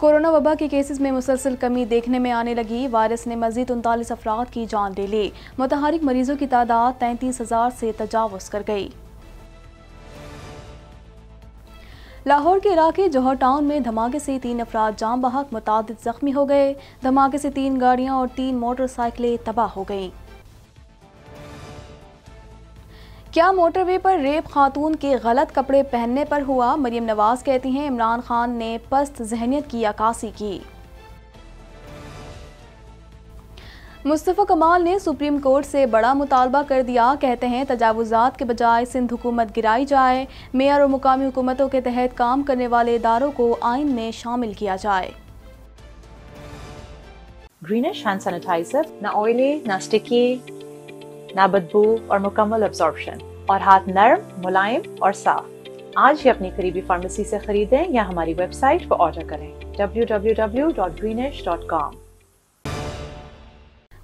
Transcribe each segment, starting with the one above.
corona वबा के cases में मुसलसल कमी देखने में आने लगी वायरस ने मजीद उनतालीस अफराद की जान ले ली मतहरिक मरीजों की तादाद तैंतीस हज़ार से तजावज़ कर गई लाहौर के इलाके जौहर टाउन में धमाके से तीन अफराद जाम बहक मुताद जख्मी हो गए धमाके से तीन गाड़ियां और तीन मोटरसाइकिलें तबाह हो गईं क्या मोटरवे पर रेप खातून के गलत कपड़े पहनने पर हुआ मरियम नवाज कहती हैं इमरान खान ने पस्त जहनीत की अक्सी की मुस्तफ़ा कमाल ने सुप्रीम कोर्ट से बड़ा मुतालबा कर दिया कहते हैं तजावज़ात के बजाय सिंध हुकूमत गिराई जाए मेयर और मुकामी हुकूमतों के तहत काम करने वाले इदारों को आइन में शामिल किया जाए ग्रीनिश हैंड सैनिटाइजर ना ऑयली ना स्टिकी ना बदबू और मुकम्मल अब्जॉर्बशन और हाथ नरम मुलायम और साफ आज ही अपनी करीबी फार्मेसी से खरीदें या हमारी वेबसाइट पर ऑर्डर करें www.greenish.com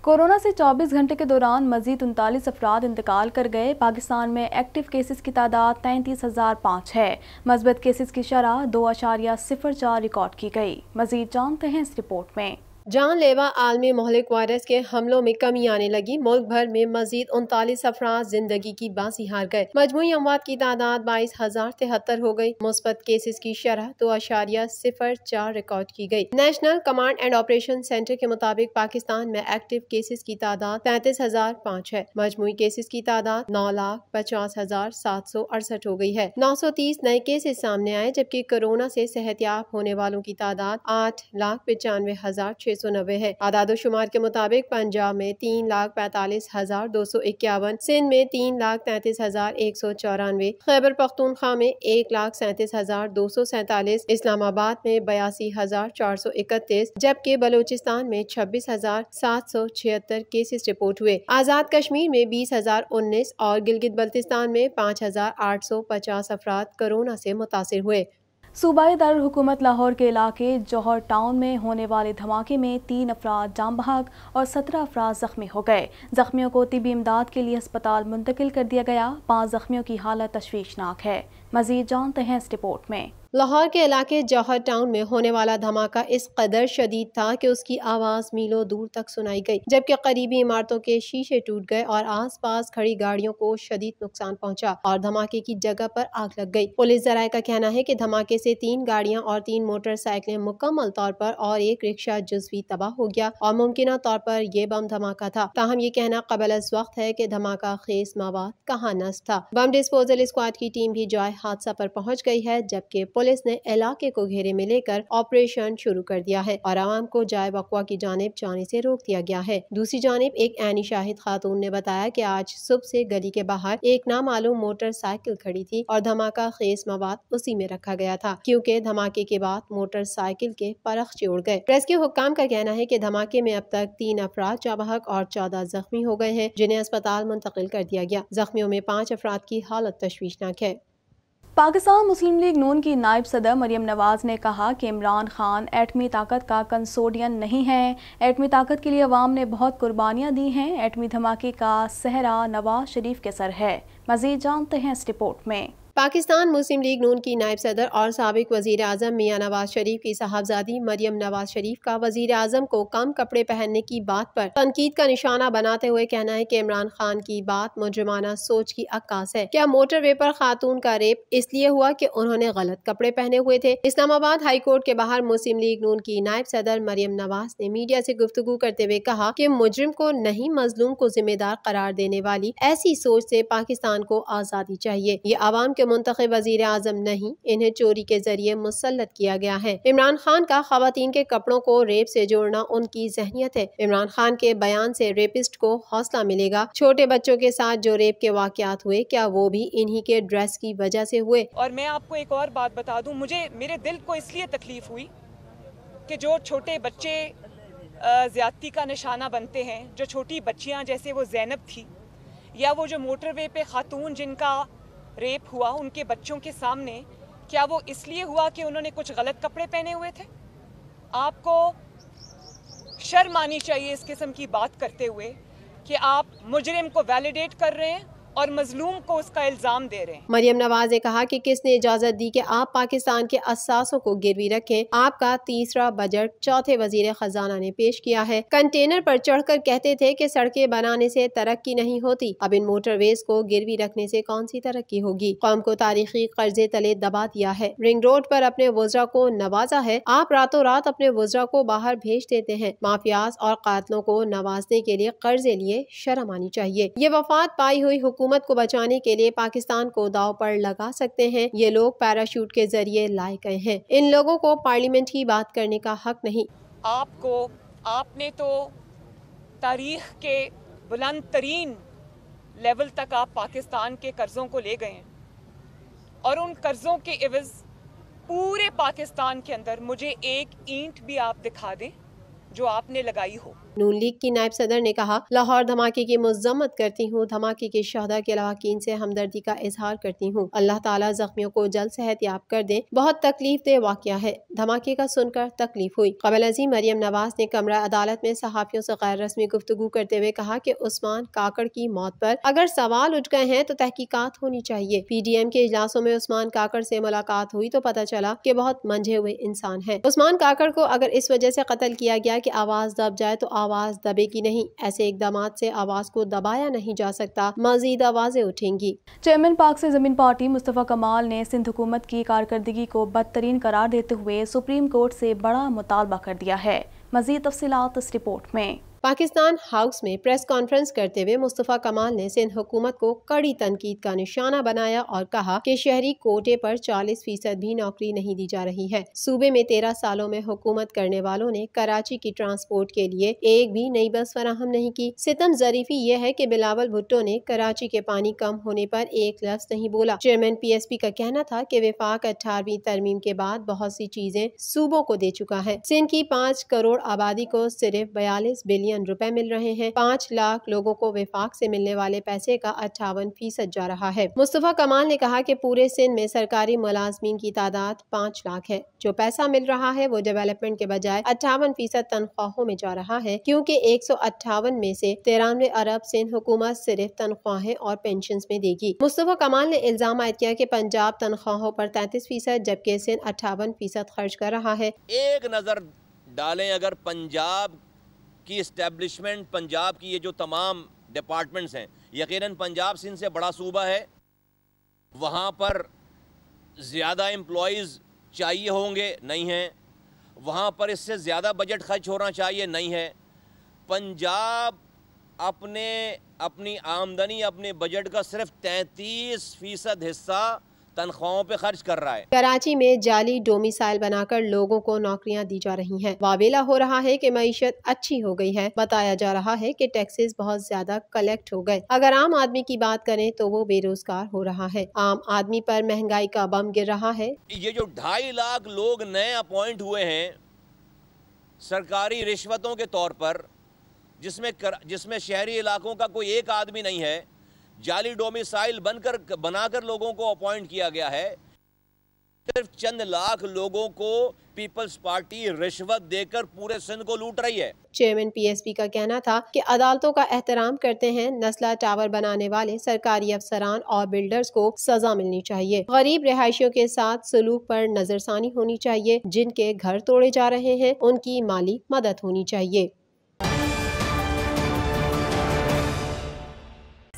कोरोना से 24 घंटे के दौरान मजीद उनतालीस अफराद इंतकाल कर गए पाकिस्तान में एक्टिव केसेस की तादाद तैंतीस हज़ार पाँच है मस्बत केसेस की शरह दो अशारिया सिफर चार रिकॉर्ड की गई मजीद जानते हैं इस रिपोर्ट में जानलेवा आलमी महलिक वायरस के हमलों में कमी आने लगी मुल्क भर में मजीद उनतालीस अफराज जिंदगी की बासी हार गए मजमू अमवात की तादाद बाईस हजार तिहत्तर हो गयी मुस्बत केसेस की शरह दो अशारिया सिफर चार रिकॉर्ड की गयी national command and operation centre के मुताबिक पाकिस्तान में एक्टिव केसेस की तादाद पैंतीस हजार पाँच है मजमू केसेस की तादाद नौ लाख पचास हजार सात सौ अड़सठ हो गयी है नौ सौ तीस नए केसेस सामने आए जबकि कोरोना ऐसी सेहतियाब होने वालों की तादाद आठ लाख पचानवे हजार छह छह सौ नब्बे है आदाद शुमार के मुताबिक पंजाब में तीन लाख पैंतालीस हजार दो सौ इक्यावन सिंध में तीन लाख तैंतीस हजार एक सौ चौरानवे खैबर पख्तूनखा में एक लाख सैंतीस हजार दो सौ सैंतालीस इस्लामाबाद में बयासी हजार चार सौ इकतीस जबकि बलूचिस्तान में छब्बीस हजार सात सौ छिहत्तर केसेस रिपोर्ट हुए आज़ाद कश्मीर में बीस हजार उन्नीस और गिलगित बल्तिस्तान में पाँच हजार आठ सौ पचास अफराद कोरोना से मुतासर हुए सूबाई दारकूमत लाहौर के इलाके जौहर टाउन में होने वाले धमाके में तीन अफराद जाम बहाग और सत्रह अफराद ज़ख्मी हो गए ज़ख्मियों को तिबी इमदाद के लिए अस्पताल मुंतकिल कर दिया गया पाँच ज़ख्मियों की हालत तशवीशनाक है मजीद जानते हैं इस रिपोर्ट में लाहौर के इलाके जौहर टाउन में होने वाला धमाका इस कदर शदीद था कि उसकी आवाज़ मीलों दूर तक सुनाई गई जबकि करीबी इमारतों के शीशे टूट गए और आसपास खड़ी गाड़ियों को शदीद नुकसान पहुंचा और धमाके की जगह पर आग लग गई पुलिस जराये का कहना है कि धमाके से तीन गाड़ियां और तीन मोटरसाइकिलें मुकम्मल तौर पर और एक रिक्शा जुजी तबाह हो गया और मुमकिन तौर पर यह बम धमाका था ताहम ये कहना कबल अस वक्त है की धमाका खेस मवाद कहाँ नस्त था बम डिस्पोजल स्क्वाड की टीम भी जॉय हादसा पर पहुंच गई है जबकि पुलिस ने इलाके को घेरे में लेकर ऑपरेशन शुरू कर दिया है और आवाम को जाय बकवा की जानब जाने से रोक दिया गया है दूसरी जानब एक एनी शाहिद खातून ने बताया की आज सुबह से गली के बाहर एक नामालूम मोटरसाइकिल खड़ी थी और धमाका खेस मवाद उसी में रखा गया था क्यूँकी धमाके के बाद मोटरसाइकिल के परख चोड़ गए प्रेस के हुक्म का कहना है की धमाके में अब तक तीन अफराद चाबहक और चौदह जख्मी हो गए हैं जिन्हें अस्पताल मुंतकिल कर दिया गया जख्मियों में पाँच अफराद की हालत तशवीशनाक है पाकिस्तान मुस्लिम लीग नून की नायब सदर मरियम नवाज़ ने कहा कि इमरान खान एटमी ताकत का कंसोडियन नहीं है एटमी ताकत के लिए अवाम ने बहुत कुर्बानियाँ दी हैं एटमी धमाके का सहरा नवाज शरीफ के सर है मज़ीद जानते हैं इस रिपोर्ट में पाकिस्तान मुस्लिम लीग नून की नायब सदर और सबक वजीर अजम मियाँ नवाज शरीफ की साहबजादी मरियम नवाज शरीफ का वजीर अजम को कम कपड़े पहनने की बात पर तनकीद का निशाना बनाते हुए कहना है कि इमरान खान की बात मुजरमाना सोच की अक्का है क्या मोटर वे पर खातून का रेप इसलिए हुआ कि उन्होंने गलत कपड़े पहने हुए थे इस्लामाबाद हाई कोर्ट के बाहर मुस्लिम लीग नून की नायब सदर मरियम नवाज ने मीडिया ऐसी गुफ्तगु करते हुए कहा की मुजरिम को नहीं मजलूम को जिम्मेदार करार देने वाली ऐसी सोच ऐसी पाकिस्तान को आज़ादी चाहिए ये आवाम के के मुंतब वजीर आजम नहीं इन्हें चोरी के जरिए मुसलत किया गया है इमरान खान का खातन के कपड़ों को रेप से जोड़ना उनकी जहनीत है इमरान खान के बयान से रेपिस्ट को हौसला मिलेगा छोटे बच्चों के साथ जो रेप के वाकत हुए क्या वो भी इन्हीं के ड्रेस की वजह से हुए और मैं आपको एक और बात बता दूं मुझे मेरे दिल को इसलिए तकलीफ हुई कि जो छोटे बच्चे ज़्यादती का निशाना बनते हैं जो छोटी बच्चियां जैसे वो जैनब थी या वो जो मोटरवे पे खातून जिनका रेप हुआ उनके बच्चों के सामने क्या वो इसलिए हुआ कि उन्होंने कुछ गलत कपड़े पहने हुए थे आपको शर्म आनी चाहिए इस किस्म की बात करते हुए कि आप मुजरिम को वैलिडेट कर रहे हैं और मजलूम को उसका इल्ज़ाम दे रहे हैं मरियम नवाज ने कहा कि किसने इजाज़त दी कि आप पाकिस्तान के असासों को गिरवी रखें आपका तीसरा बजट चौथे वजीर खजाना ने पेश किया है कंटेनर पर चढ़कर कहते थे कि सड़कें बनाने से तरक्की नहीं होती अब इन मोटरवेज को गिरवी रखने से कौन सी तरक्की होगी कौम को तारीखी कर्जे तले दबा दिया है रिंग रोड पर अपने वजरा को नवाजा है आप रातों रात अपने वजरा को बाहर भेज देते हैं माफियाज और कातलों को नवाजने के लिए कर्जे लिए शर्म आनी चाहिए ये वफात पाई हुई हुकूमत हुकूमत को बचाने के लिए पाकिस्तान को दाव पर लगा सकते हैं ये लोग पैराशूट के जरिए लाए गए हैं इन लोगों को पार्लियामेंट ही बात करने का हक नहीं आपको आपने तो तारीख के बुलंद तरीन लेवल तक आप पाकिस्तान के कर्ज़ों को ले गए हैं और उन कर्ज़ों के एवज़ पूरे पाकिस्तान के अंदर मुझे एक ईंट भी आप दिखा दें जो आपने लगाई हो नून लीग की नायब सदर ने कहा लाहौर धमाके की मजम्मत करती हूँ धमाके के शहदा के लवाकिन से हमदर्दी का इजहार करती हूँ अल्लाह ताला जख्मियों को जल्द सेहत याब कर दे बहुत तकलीफ दे वाक़ है धमाके का सुनकर तकलीफ हुई कबल अजीम मरियम नवाज ने कमरा अदालत में सहाफ़ियों से गैर रस्मी गुफ्तु करते हुए कहा की उस्मान काकड़ की मौत आरोप अगर सवाल उठ गए हैं तो तहकीकत होनी चाहिए पी डी एम के इजलासों में उस्मान काकड़ ऐसी मुलाकात हुई तो पता चला की बहुत मंझे हुए इंसान है उस्मान काकड़ को अगर इस वजह ऐसी कतल किया गया की आवाज़ दब जाए तो आवाज़ दबेगी नहीं ऐसे इकदाम से आवाज़ को दबाया नहीं जा सकता मजीद आवाज़ें उठेंगी चेयरमैन पाक से जमीन पार्टी मुस्तफ़ा कमाल ने सिंध हुकूमत की कारकर्दगी को बदतरीन करार देते हुए सुप्रीम कोर्ट से बड़ा मुतालबा कर दिया है मजीद तफसीत इस रिपोर्ट में पाकिस्तान हाउस में प्रेस कॉन्फ्रेंस करते हुए मुस्तफ़ा कमाल ने सिंध हुकूमत को कड़ी तनकीद का निशाना बनाया और कहा कि शहरी कोटे पर 40 फीसद भी नौकरी नहीं दी जा रही है सूबे में तेरह सालों में हुकूमत करने वालों ने कराची की ट्रांसपोर्ट के लिए एक भी नई बस फराहम नहीं की सितम जरीफी यह है की बिलावल भुट्टो ने कराची के पानी कम होने पर एक लफ्ज नहीं बोला चेयरमैन पी एस पी का कहना था की विफाक अठारहवीं तरमीम के बाद बहुत सी चीजें सूबों को दे चुका है सिंध की पाँच करोड़ आबादी को सिर्फ बयालीस बिलियन मिलियन रुपए मिल रहे हैं पाँच लाख लोगों को विफाक से मिलने वाले पैसे का अट्ठावन फीसद जा रहा है मुस्तफ़ा कमाल ने कहा कि पूरे सिंध में सरकारी मुलाजमीन की तादाद पाँच लाख है जो पैसा मिल रहा है वो डेवलपमेंट के बजाय अट्ठावन फीसद तनख्वाहों में जा रहा है क्योंकि एक सौ अट्ठावन में से तिरानवे अरब सिंध हुकूमत सिर्फ तनख्वाहें और पेंशन में देगी मुस्तफ़ा कमाल ने इल्जाम आयद किया कि पंजाब तनख्वाहों पर तैंतीस फीसद जबकि सिंध अट्ठावन फीसद खर्च कर रहा है एक नज़र डालें अगर पंजाब की इस्टेब्लिशमेंट पंजाब की ये जो तमाम डिपार्टमेंट्स हैं यकीनन पंजाब सिंध से बड़ा सूबा है वहाँ पर ज़्यादा एम्प्लॉज़ चाहिए होंगे नहीं हैं वहाँ पर इससे ज़्यादा बजट खर्च होना चाहिए नहीं है पंजाब अपने अपनी आमदनी अपने बजट का सिर्फ तैंतीस फ़ीसद हिस्सा तनख्वाहों पे खर्च कर रहा है कराची में जाली डोमिसाइल बनाकर लोगों को नौकरियां दी जा रही हैं वावेला हो रहा है कि मीशत अच्छी हो गई है बताया जा रहा है कि टैक्सेस बहुत ज्यादा कलेक्ट हो गए अगर आम आदमी की बात करें तो वो बेरोजगार हो रहा है आम आदमी पर महंगाई का बम गिर रहा है ये जो ढाई लाख लोग नए अपॉइंट हुए हैं सरकारी रिश्वतों के तौर पर जिसमें जिसमे जिसमें शहरी इलाकों का कोई एक आदमी नहीं है जाली डोमिसाइल बनकर बनाकर लोगों को अपॉइंट किया गया है सिर्फ चंद लाख लोगों को पीपल्स पार्टी रिश्वत देकर पूरे सिंध को लूट रही है चेयरमैन पीएसपी का कहना था कि अदालतों का एहतराम करते हैं नस्ला टावर बनाने वाले सरकारी अफसरान और बिल्डर्स को सजा मिलनी चाहिए गरीब रिहायशियों के साथ सलूक पर नजरसानी होनी चाहिए जिनके घर तोड़े जा रहे हैं उनकी माली मदद होनी चाहिए